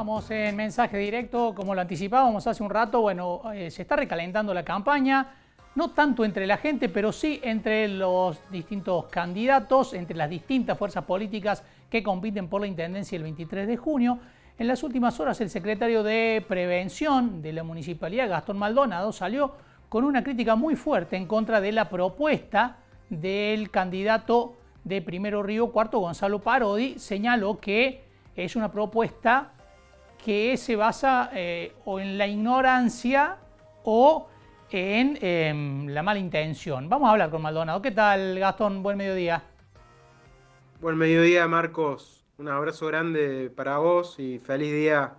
Vamos en mensaje directo, como lo anticipábamos hace un rato, bueno, eh, se está recalentando la campaña, no tanto entre la gente, pero sí entre los distintos candidatos, entre las distintas fuerzas políticas que compiten por la Intendencia el 23 de junio. En las últimas horas el secretario de Prevención de la Municipalidad, Gastón Maldonado, salió con una crítica muy fuerte en contra de la propuesta del candidato de Primero Río Cuarto, Gonzalo Parodi. Señaló que es una propuesta que se basa eh, o en la ignorancia o en em, la mala intención. Vamos a hablar con Maldonado. ¿Qué tal, Gastón? Buen mediodía. Buen mediodía, Marcos. Un abrazo grande para vos y feliz día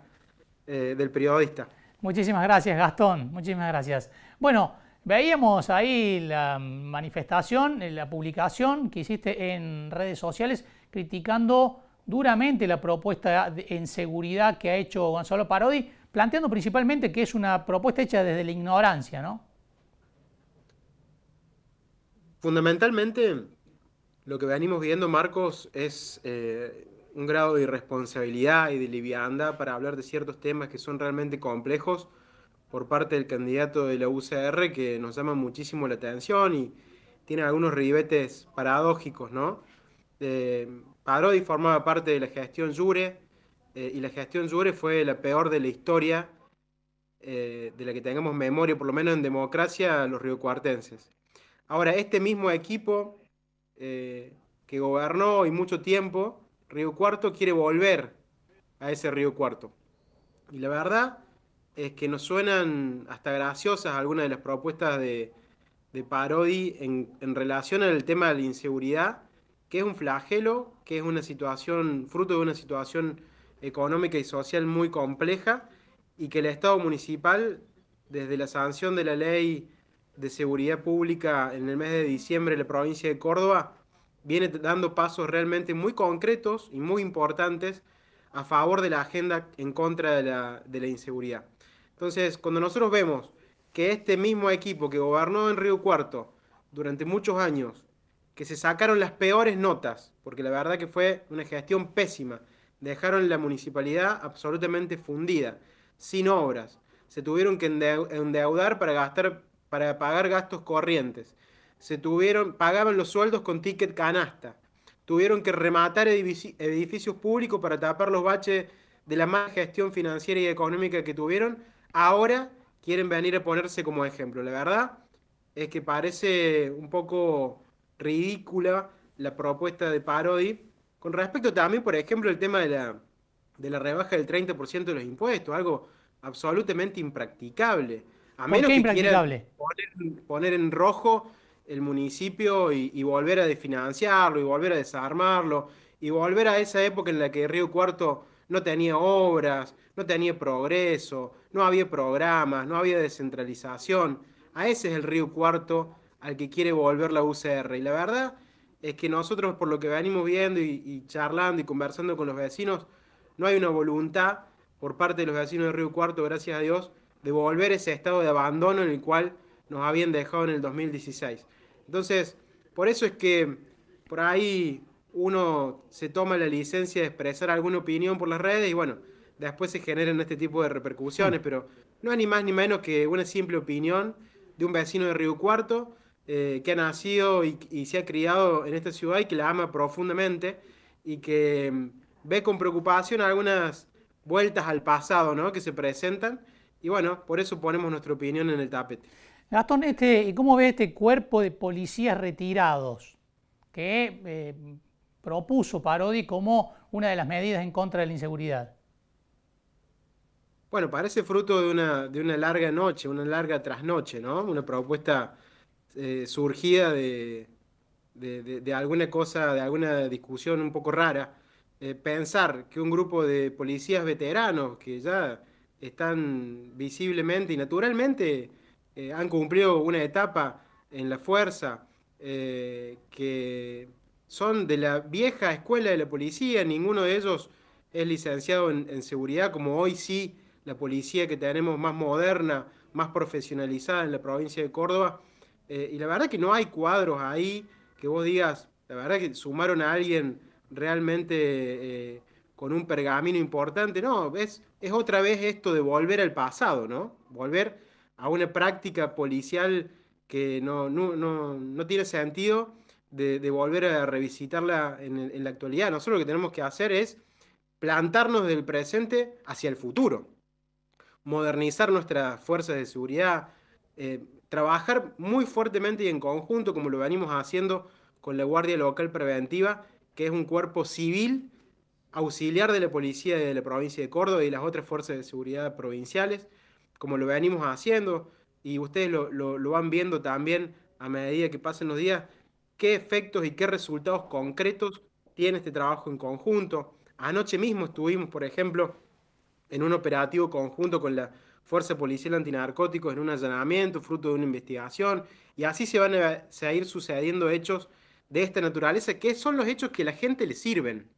eh, del periodista. Muchísimas gracias, Gastón. Muchísimas gracias. Bueno, veíamos ahí la manifestación, la publicación que hiciste en redes sociales criticando duramente la propuesta en seguridad que ha hecho Gonzalo Parodi, planteando principalmente que es una propuesta hecha desde la ignorancia, ¿no? Fundamentalmente, lo que venimos viendo, Marcos, es eh, un grado de irresponsabilidad y de liviandad para hablar de ciertos temas que son realmente complejos por parte del candidato de la UCR que nos llama muchísimo la atención y tiene algunos ribetes paradójicos, ¿no? Este, Parodi formaba parte de la gestión yure, eh, y la gestión yure fue la peor de la historia eh, de la que tengamos memoria, por lo menos en democracia, los riocuartenses. Ahora, este mismo equipo eh, que gobernó y mucho tiempo, Río Cuarto quiere volver a ese Río Cuarto. Y la verdad es que nos suenan hasta graciosas algunas de las propuestas de, Parodi en relación al tema de la inseguridad que es un flagelo, que es una situación, fruto de una situación económica y social muy compleja, y que el Estado municipal, desde la sanción de la ley de seguridad pública en el mes de diciembre en la provincia de Córdoba, viene dando pasos realmente muy concretos y muy importantes a favor de la agenda en contra de la, de la inseguridad. Entonces, cuando nosotros vemos que este mismo equipo que gobernó en Río Cuarto durante muchos años que se sacaron las peores notas, porque la verdad que fue una gestión pésima. Dejaron la municipalidad absolutamente fundida, sin obras. Se tuvieron que endeudar para gastar para pagar gastos corrientes. Se tuvieron pagaban los sueldos con ticket canasta. Tuvieron que rematar edificios públicos para tapar los baches de la mala gestión financiera y económica que tuvieron. Ahora quieren venir a ponerse como ejemplo. La verdad es que parece un poco ridícula la propuesta de Parodi. Con respecto también, por ejemplo, el tema de la, de la rebaja del 30% de los impuestos, algo absolutamente impracticable. A menos que poner, en rojo el municipio y, y, volver a desfinanciarlo, y volver a desarmarlo, y volver a esa época en la que Río Cuarto no tenía obras, no tenía progreso, no había programas, no había descentralización. A ese es el Río Cuarto al que quiere volver la UCR. Y la verdad es que nosotros, por lo que venimos viendo y, charlando y conversando con los vecinos, no hay una voluntad por parte de los vecinos de Río Cuarto, gracias a Dios, de volver ese estado de abandono en el cual nos habían dejado en el 2016. Entonces, por eso es que por ahí uno se toma la licencia de expresar alguna opinión por las redes y bueno, después se generan este tipo de repercusiones, mm. pero no es ni más ni menos que una simple opinión de un vecino de Río Cuarto eh, que ha nacido y, se ha criado en esta ciudad y que la ama profundamente y que mm, ve con preocupación algunas vueltas al pasado que se presentan. Y bueno, por eso ponemos nuestra opinión en el tapete. Gastón, este, ¿cómo ve este cuerpo de policías retirados que eh, propuso Parodi como una de las medidas en contra de la inseguridad? Bueno, parece fruto de una, larga noche, una larga trasnoche, ¿no? Una propuesta eh, surgida de, alguna cosa, de alguna discusión un poco rara. Eh, pensar que un grupo de policías veteranos que ya están visiblemente y naturalmente eh, han cumplido una etapa en la fuerza, que son de la vieja escuela de la policía, ninguno de ellos es licenciado en seguridad, como hoy sí la policía que tenemos más moderna, más profesionalizada en la provincia de Córdoba, eh, y la verdad que no hay cuadros ahí que vos digas, la verdad que sumaron a alguien realmente eh, con un pergamino importante. No, es, es otra vez esto de volver al pasado, ¿no? Volver a una práctica policial que no, no, no, tiene sentido de, volver a revisitarla en, la actualidad. Nosotros lo que tenemos que hacer es plantarnos del presente hacia el futuro, modernizar nuestras fuerzas de seguridad, eh, trabajar muy fuertemente y en conjunto, como lo venimos haciendo con la Guardia Local Preventiva, que es un cuerpo civil auxiliar de la policía de la provincia de Córdoba y las otras fuerzas de seguridad provinciales, como lo venimos haciendo, y ustedes lo, van viendo también a medida que pasen los días, qué efectos y qué resultados concretos tiene este trabajo en conjunto. Anoche mismo estuvimos, por ejemplo, en un operativo conjunto con la Fuerza Policial Antinarcóticos en un allanamiento, fruto de una investigación, y así se van a, se ir sucediendo hechos de esta naturaleza, que son los hechos que a la gente le sirven,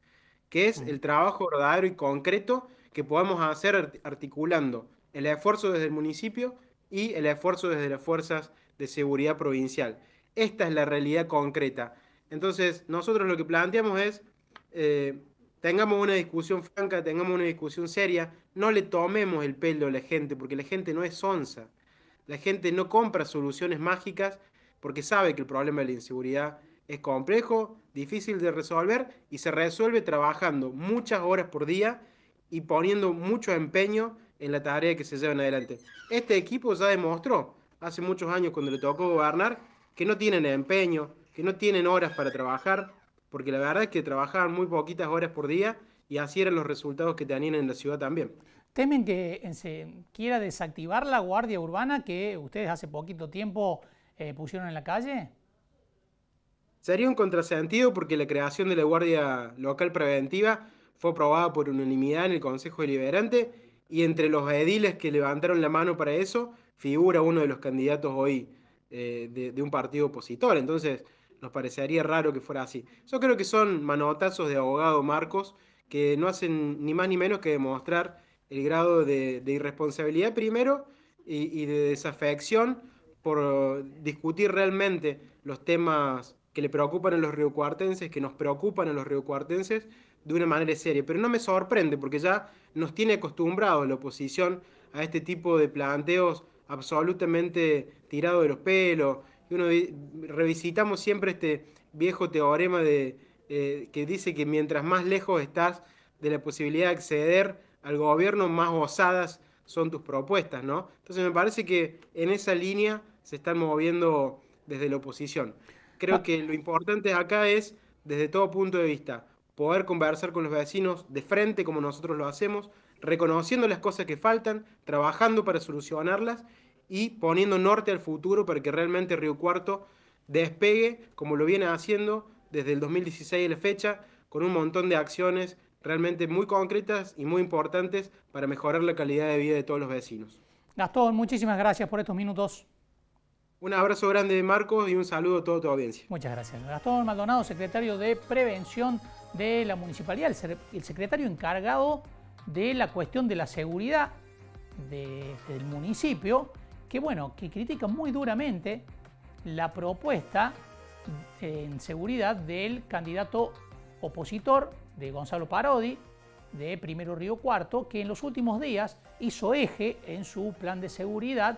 que es mm. el trabajo verdadero y concreto que podemos hacer articulando el esfuerzo desde el municipio y el esfuerzo desde las fuerzas de seguridad provincial. Esta es la realidad concreta. Entonces, nosotros lo que planteamos es eh, tengamos una discusión franca, tengamos una discusión seria, no le tomemos el pelo a la gente, porque la gente no es onza. La gente no compra soluciones mágicas porque sabe que el problema de la inseguridad es complejo, difícil de resolver y se resuelve trabajando muchas horas por día y poniendo mucho empeño en la tarea que se en adelante. Este equipo ya demostró hace muchos años cuando le tocó gobernar que no tienen empeño, que no tienen horas para trabajar, porque la verdad es que trabajaban muy poquitas horas por día y así eran los resultados que tenían en la ciudad también. ¿Temen que eh, se quiera desactivar la guardia urbana que ustedes hace poquito tiempo eh, pusieron en la calle? Sería un contrasentido porque la creación de la Guardia Local Preventiva fue aprobada por unanimidad en el Consejo Deliberante y entre los ediles que levantaron la mano para eso figura uno de los candidatos hoy eh, de, de, un partido opositor. Entonces, nos parecería raro que fuera así. Yo creo que son manotazos de abogado Marcos que no hacen ni más ni menos que demostrar el grado de, irresponsabilidad primero y, de desafección por discutir realmente los temas que le preocupan a los riocuartenses, que nos preocupan a los riocuartenses de una manera seria. Pero no me sorprende porque ya nos tiene acostumbrado la oposición a este tipo de planteos absolutamente tirados de los pelos, revisitamos siempre este viejo teorema de, eh, que dice que mientras más lejos estás de la posibilidad de acceder al gobierno, más gozadas son tus propuestas, ¿no? Entonces me parece que en esa línea se están moviendo desde la oposición. Creo ah. que lo importante acá es, desde todo punto de vista, poder conversar con los vecinos de frente como nosotros lo hacemos, reconociendo las cosas que faltan, trabajando para solucionarlas y poniendo norte al futuro para que realmente Río Cuarto despegue como lo viene haciendo desde el 2016 a la fecha, con un montón de acciones realmente muy concretas y muy importantes para mejorar la calidad de vida de todos los vecinos. Gastón, muchísimas gracias por estos minutos. Un abrazo grande de Marcos y un saludo a toda tu audiencia. Muchas gracias. Gastón Maldonado, secretario de Prevención de la Municipalidad, el secretario encargado de la cuestión de la seguridad del municipio que bueno, que critica muy duramente la propuesta eh, en seguridad del candidato opositor de Gonzalo Parodi, de Primero Río Cuarto, que en los últimos días hizo eje en su plan de seguridad.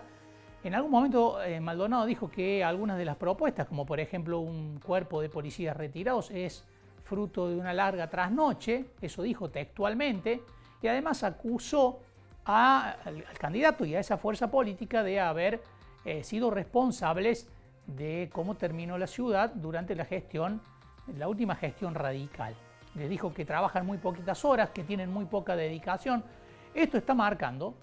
En algún momento eh, Maldonado dijo que algunas de las propuestas, como por ejemplo un cuerpo de policías retirados, es fruto de una larga trasnoche, eso dijo textualmente, y además acusó al, candidato y a esa fuerza política de haber eh, sido responsables de cómo terminó la ciudad durante la gestión, la última gestión radical. Les dijo que trabajan muy poquitas horas, que tienen muy poca dedicación. Esto está marcando,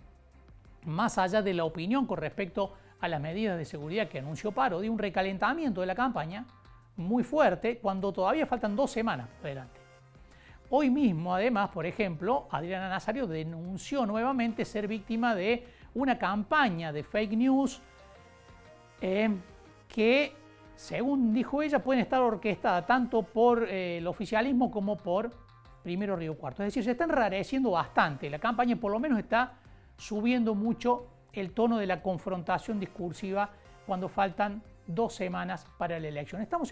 más allá de la opinión con respecto a las medidas de seguridad que anunció Paro, de un recalentamiento de la campaña muy fuerte cuando todavía faltan dos semanas adelante. Hoy mismo, además, por ejemplo, Adriana Nazario denunció nuevamente ser víctima de una campaña de fake news eh, que, según dijo ella, pueden estar orquestada tanto por eh, el oficialismo como por Primero Río Cuarto. Es decir, se está enrareciendo bastante. La campaña por lo menos está subiendo mucho el tono de la confrontación discursiva cuando faltan dos semanas para la elección. Estamos en